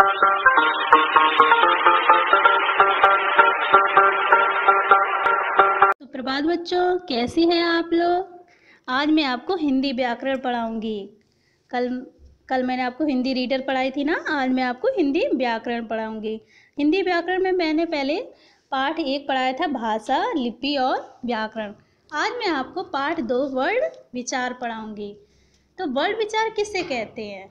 तो प्रभात बच्चों कैसे हैं आप लोग आज मैं आपको हिंदी व्याकरण पढ़ाऊंगी कल कल मैंने आपको हिंदी रीडर पढ़ाई थी ना आज मैं आपको हिंदी व्याकरण पढ़ाऊंगी हिंदी व्याकरण में मैंने पहले पाठ एक पढ़ाया था भाषा लिपि और व्याकरण आज मैं आपको पाठ दो वर्ड विचार पढ़ाऊंगी तो वर्ड विचार किससे कहते हैं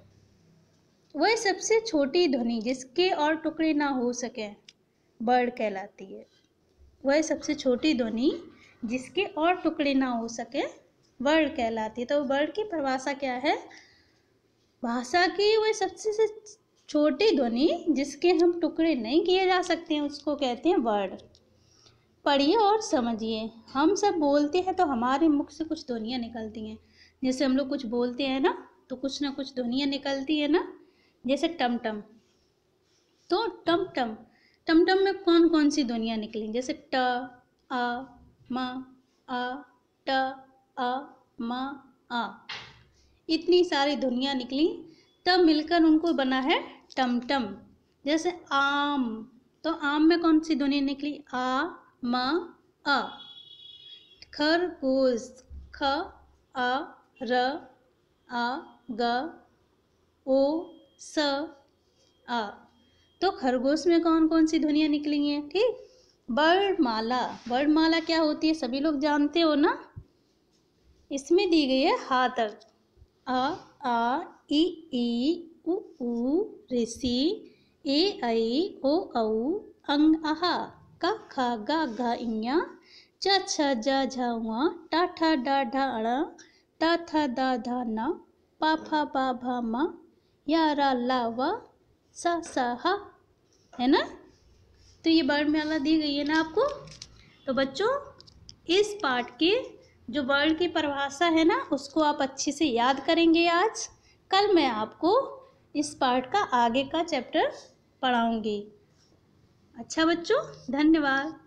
वह सबसे छोटी ध्वनि जिसके और टुकड़े ना हो सके बर्ड कहलाती है वह सबसे छोटी ध्वनि जिसके और टुकड़े ना हो सके वर्ड कहलाती है तो वर्ड की परिभाषा क्या है भाषा की वह सबसे से छोटी ध्वनि जिसके हम टुकड़े नहीं किए जा सकते हैं उसको कहते हैं वर्ड पढ़िए और समझिए हम सब बोलते हैं तो हमारे मुख से कुछ ध्वनियाँ निकलती हैं जैसे हम लोग कुछ बोलते हैं ना तो कुछ ना कुछ ध्वनियाँ निकलती है ना जैसे टम टम तो टम टम टम टम में कौन कौन सी ध्वनियाँ निकली जैसे ट आ म आ ट आ म आ इतनी सारी ध्वनियाँ निकली तब मिलकर उनको बना है टम टम जैसे आम तो आम में कौन सी ध्वनि निकली आ म आ खरगोश ख आ र आ ग ओ स आ तो खरगोश में कौन कौन सी ध्वनियाँ निकली हैं ठीक वर्णमाला वर्णमाला क्या होती है सभी लोग जानते हो ना इसमें दी गई है हा तक अ आ ई ई उ ऊ ऋषि ए ऐ ओ औ अंग आहा का खा गा घा इया च छ ज झ उआ टा ठा डा ढा अण ता था दा धा ना पा फा पा भा मा या रा ला वा सा सा हा है ना तो ये वर्ण माला दी गई है ना आपको तो बच्चों इस पार्ट के जो वर्ण की परिभाषा है ना उसको आप अच्छे से याद करेंगे आज कल मैं आपको इस पार्ट का आगे का चैप्टर पढ़ाऊंगी अच्छा बच्चों धन्यवाद